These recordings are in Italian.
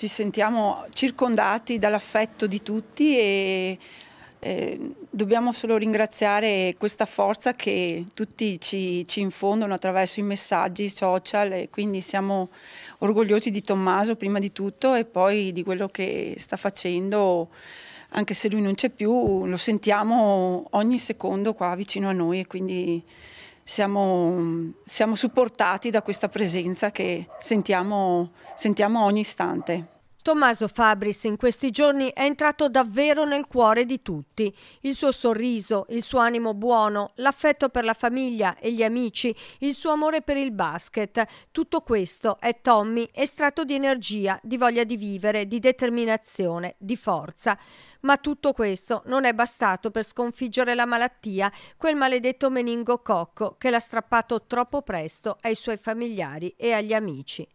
ci sentiamo circondati dall'affetto di tutti e eh, dobbiamo solo ringraziare questa forza che tutti ci, ci, infondono attraverso i messaggi social e quindi siamo orgogliosi di Tommaso prima di tutto e poi di quello che sta facendo anche se lui non c'è più lo sentiamo ogni secondo qua vicino a noi e quindi siamo, siamo supportati da questa presenza che sentiamo, sentiamo ogni istante. Tommaso Fabris in questi giorni è entrato davvero nel cuore di tutti. Il suo sorriso, il suo animo buono, l'affetto per la famiglia e gli amici, il suo amore per il basket. Tutto questo è Tommy estratto di energia, di voglia di vivere, di determinazione, di forza. Ma tutto questo non è bastato per sconfiggere la malattia, quel maledetto meningococco che l'ha strappato troppo presto ai suoi familiari e agli amici.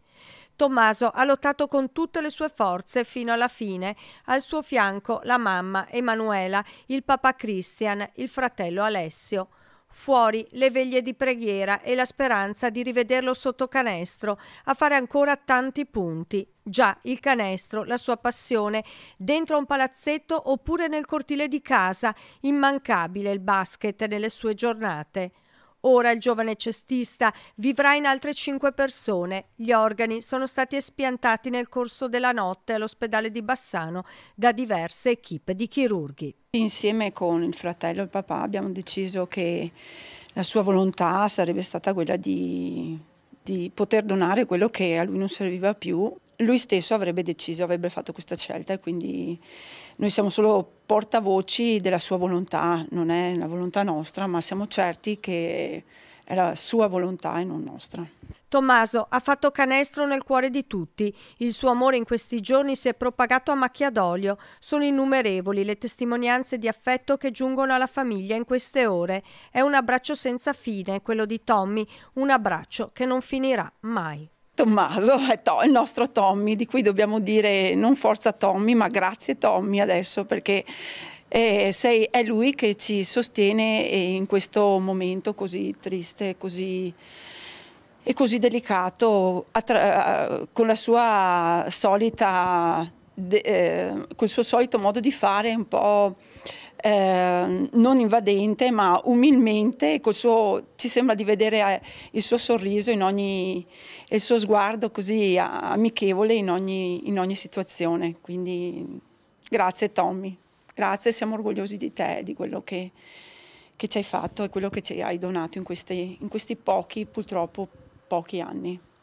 Tommaso ha lottato con tutte le sue forze fino alla fine, al suo fianco la mamma Emanuela, il papà Christian, il fratello Alessio. Fuori le veglie di preghiera e la speranza di rivederlo sotto canestro, a fare ancora tanti punti. Già il canestro, la sua passione, dentro un palazzetto oppure nel cortile di casa, immancabile il basket nelle sue giornate. Ora il giovane cestista vivrà in altre cinque persone. Gli organi sono stati espiantati nel corso della notte all'ospedale di Bassano da diverse equip di chirurghi. Insieme con il fratello e il papà abbiamo deciso che la sua volontà sarebbe stata quella di, di poter donare quello che a lui non serviva più lui stesso avrebbe deciso, avrebbe fatto questa scelta e quindi noi siamo solo portavoci della sua volontà, non è la volontà nostra, ma siamo certi che è la sua volontà e non nostra. Tommaso ha fatto canestro nel cuore di tutti. Il suo amore in questi giorni si è propagato a macchia d'olio. Sono innumerevoli le testimonianze di affetto che giungono alla famiglia in queste ore. È un abbraccio senza fine, quello di Tommy, un abbraccio che non finirà mai. Tommaso è to, il nostro Tommy, di cui dobbiamo dire non forza Tommy, ma grazie Tommy adesso perché eh, sei, è lui che ci sostiene eh, in questo momento così triste, così, e così delicato, eh, con la sua solita, de, eh, col suo solito modo di fare un po'... Ehm, non invadente ma umilmente, suo, ci sembra di vedere eh, il suo sorriso e il suo sguardo così amichevole in ogni, in ogni situazione. Quindi grazie Tommy, grazie, siamo orgogliosi di te, di quello che, che ci hai fatto e quello che ci hai donato in questi, in questi pochi, purtroppo pochi anni.